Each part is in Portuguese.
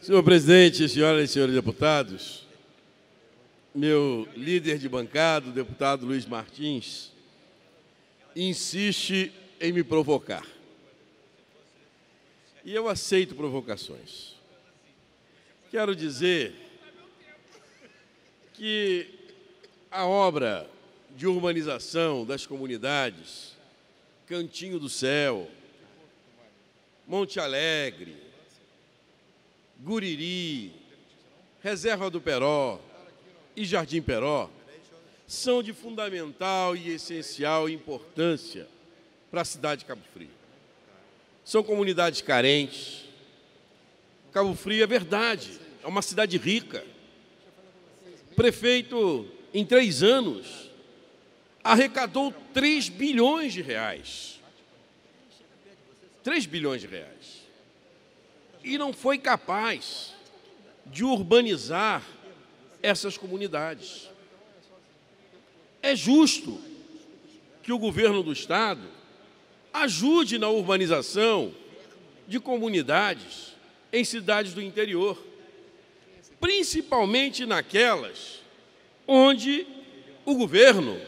Senhor presidente, senhoras e senhores deputados, meu líder de bancada, o deputado Luiz Martins, insiste em me provocar. E eu aceito provocações. Quero dizer que a obra de urbanização das comunidades, Cantinho do Céu, Monte Alegre, Guriri, Reserva do Peró e Jardim Peró são de fundamental e essencial importância para a cidade de Cabo Frio. São comunidades carentes. Cabo Frio é verdade, é uma cidade rica. Prefeito, em três anos, arrecadou 3 bilhões de reais. 3 bilhões de reais e não foi capaz de urbanizar essas comunidades. É justo que o governo do Estado ajude na urbanização de comunidades em cidades do interior, principalmente naquelas onde o governo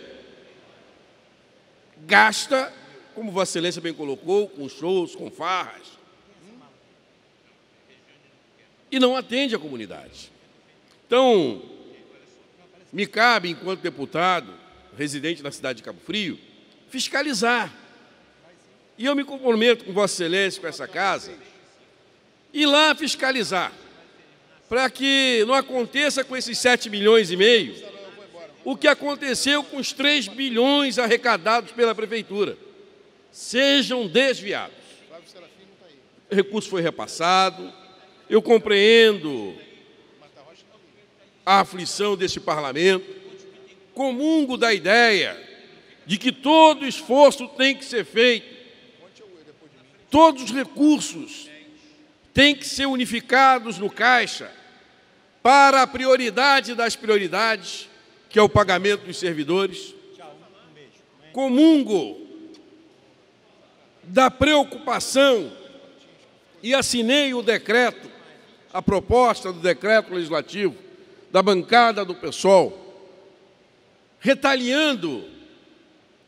gasta, como Vossa Excelência bem colocou, com shows, com farras, e não atende a comunidade. Então, me cabe, enquanto deputado, residente na cidade de Cabo Frio, fiscalizar. E eu me comprometo com Vossa Excelência, com essa casa, ir lá fiscalizar, para que não aconteça com esses 7 milhões e meio o que aconteceu com os 3 bilhões arrecadados pela Prefeitura. Sejam desviados. O recurso foi repassado, eu compreendo a aflição deste parlamento, comungo da ideia de que todo esforço tem que ser feito, todos os recursos têm que ser unificados no caixa para a prioridade das prioridades, que é o pagamento dos servidores. Comungo da preocupação e assinei o decreto a proposta do decreto legislativo da bancada do PSOL, retaliando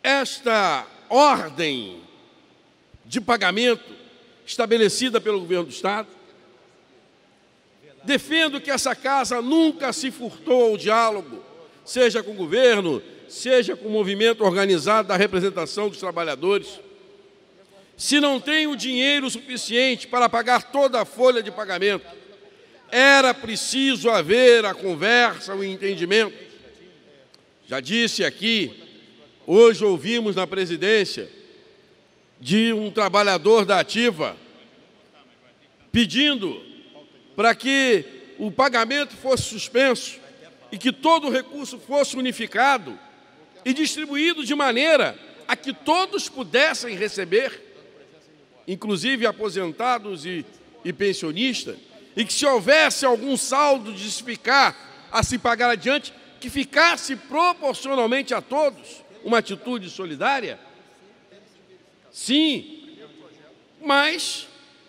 esta ordem de pagamento estabelecida pelo governo do Estado. Defendo que essa casa nunca se furtou ao diálogo, seja com o governo, seja com o movimento organizado da representação dos trabalhadores. Se não tem o dinheiro suficiente para pagar toda a folha de pagamento, era preciso haver a conversa, o entendimento. Já disse aqui, hoje ouvimos na presidência de um trabalhador da Ativa pedindo para que o pagamento fosse suspenso e que todo o recurso fosse unificado e distribuído de maneira a que todos pudessem receber, inclusive aposentados e, e pensionistas e que se houvesse algum saldo de se ficar a se pagar adiante, que ficasse proporcionalmente a todos, uma atitude solidária? Sim, mas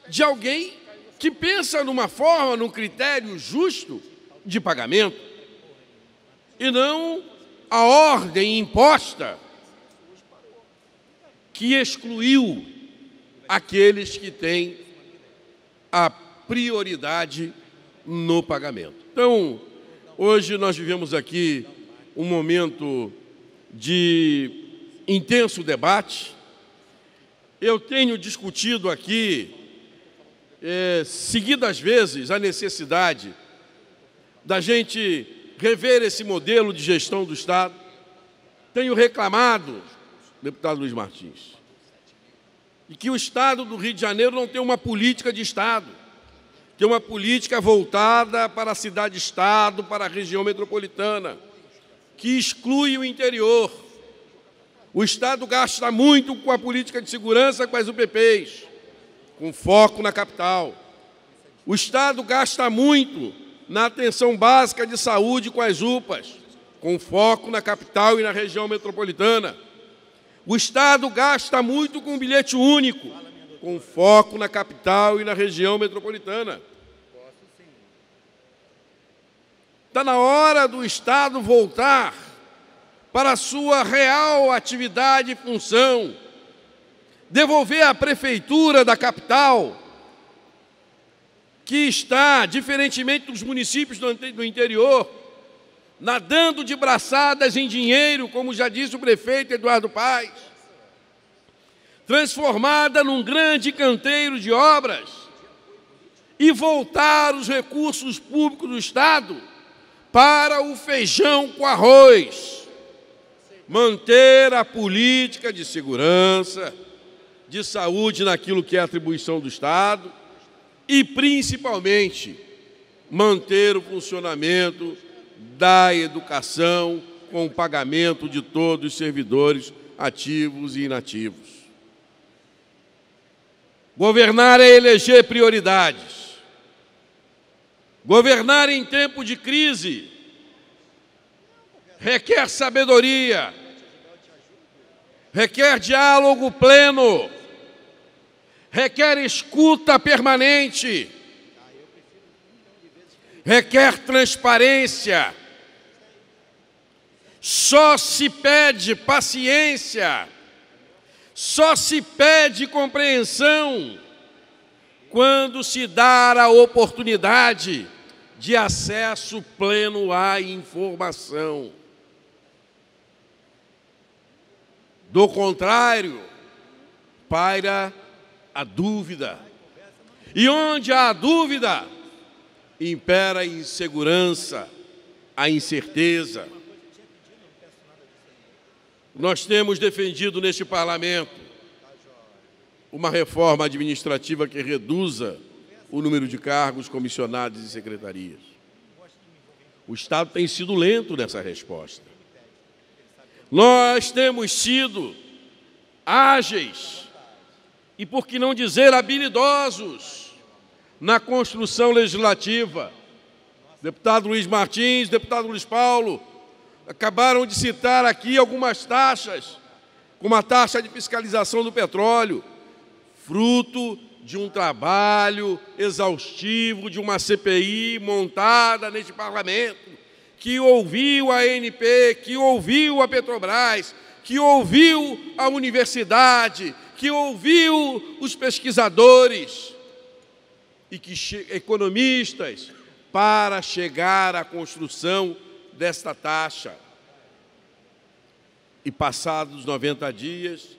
de alguém que pensa numa forma, num critério justo de pagamento, e não a ordem imposta que excluiu aqueles que têm a prioridade no pagamento. Então, hoje nós vivemos aqui um momento de intenso debate. Eu tenho discutido aqui, é, seguidas vezes, a necessidade da gente rever esse modelo de gestão do Estado. Tenho reclamado, deputado Luiz Martins, de que o Estado do Rio de Janeiro não tem uma política de Estado tem uma política voltada para a cidade-estado, para a região metropolitana, que exclui o interior. O Estado gasta muito com a política de segurança com as UPPs, com foco na capital. O Estado gasta muito na atenção básica de saúde com as UPAs, com foco na capital e na região metropolitana. O Estado gasta muito com o bilhete único com foco na capital e na região metropolitana. Está na hora do Estado voltar para a sua real atividade e função, devolver à prefeitura da capital, que está, diferentemente dos municípios do interior, nadando de braçadas em dinheiro, como já disse o prefeito Eduardo Paes transformada num grande canteiro de obras e voltar os recursos públicos do Estado para o feijão com arroz, manter a política de segurança, de saúde naquilo que é atribuição do Estado e, principalmente, manter o funcionamento da educação com o pagamento de todos os servidores ativos e inativos. Governar é eleger prioridades. Governar em tempo de crise requer sabedoria, requer diálogo pleno, requer escuta permanente, requer transparência. Só se pede paciência só se pede compreensão quando se dar a oportunidade de acesso pleno à informação. Do contrário, paira a dúvida. E onde há dúvida, impera a insegurança, a incerteza. Nós temos defendido neste parlamento uma reforma administrativa que reduza o número de cargos, comissionados e secretarias. O Estado tem sido lento nessa resposta. Nós temos sido ágeis e, por que não dizer, habilidosos na construção legislativa. Deputado Luiz Martins, deputado Luiz Paulo, acabaram de citar aqui algumas taxas, como a taxa de fiscalização do petróleo, fruto de um trabalho exaustivo de uma CPI montada neste parlamento, que ouviu a ANP, que ouviu a Petrobras, que ouviu a universidade, que ouviu os pesquisadores e que economistas para chegar à construção desta taxa. E passados 90 dias,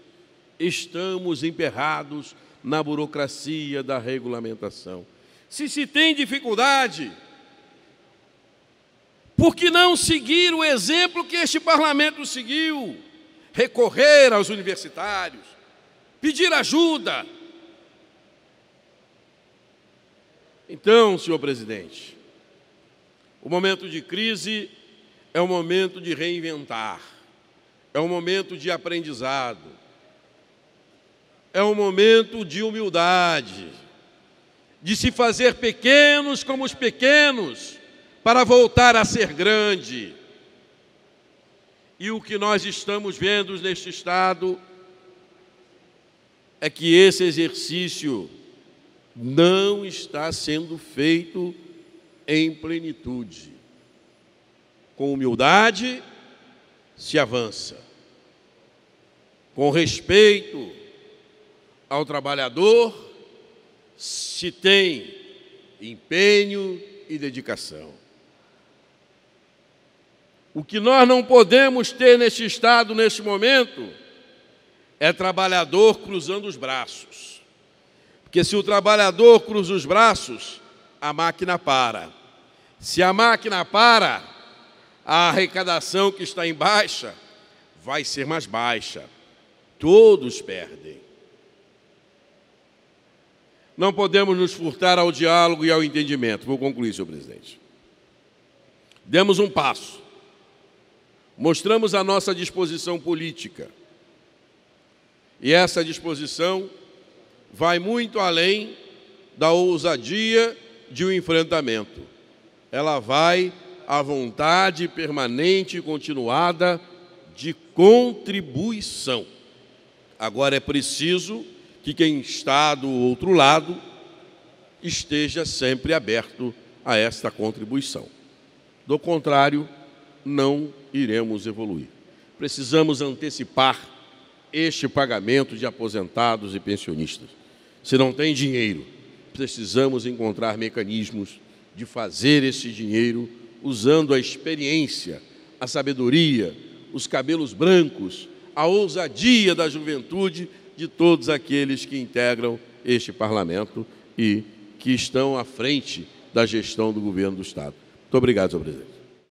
estamos emperrados na burocracia da regulamentação. Se se tem dificuldade, por que não seguir o exemplo que este parlamento seguiu? Recorrer aos universitários, pedir ajuda. Então, senhor presidente, o momento de crise é o momento de reinventar, é o momento de aprendizado, é o momento de humildade, de se fazer pequenos como os pequenos, para voltar a ser grande. E o que nós estamos vendo neste Estado é que esse exercício não está sendo feito em plenitude com humildade se avança. Com respeito ao trabalhador se tem empenho e dedicação. O que nós não podemos ter neste Estado, neste momento, é trabalhador cruzando os braços. Porque se o trabalhador cruza os braços, a máquina para. Se a máquina para, a arrecadação que está em baixa vai ser mais baixa. Todos perdem. Não podemos nos furtar ao diálogo e ao entendimento. Vou concluir, senhor presidente. Demos um passo. Mostramos a nossa disposição política. E essa disposição vai muito além da ousadia de um enfrentamento. Ela vai a vontade permanente e continuada de contribuição. Agora é preciso que quem está do outro lado esteja sempre aberto a esta contribuição. Do contrário, não iremos evoluir. Precisamos antecipar este pagamento de aposentados e pensionistas. Se não tem dinheiro, precisamos encontrar mecanismos de fazer esse dinheiro usando a experiência, a sabedoria, os cabelos brancos, a ousadia da juventude de todos aqueles que integram este parlamento e que estão à frente da gestão do governo do Estado. Muito obrigado, senhor presidente.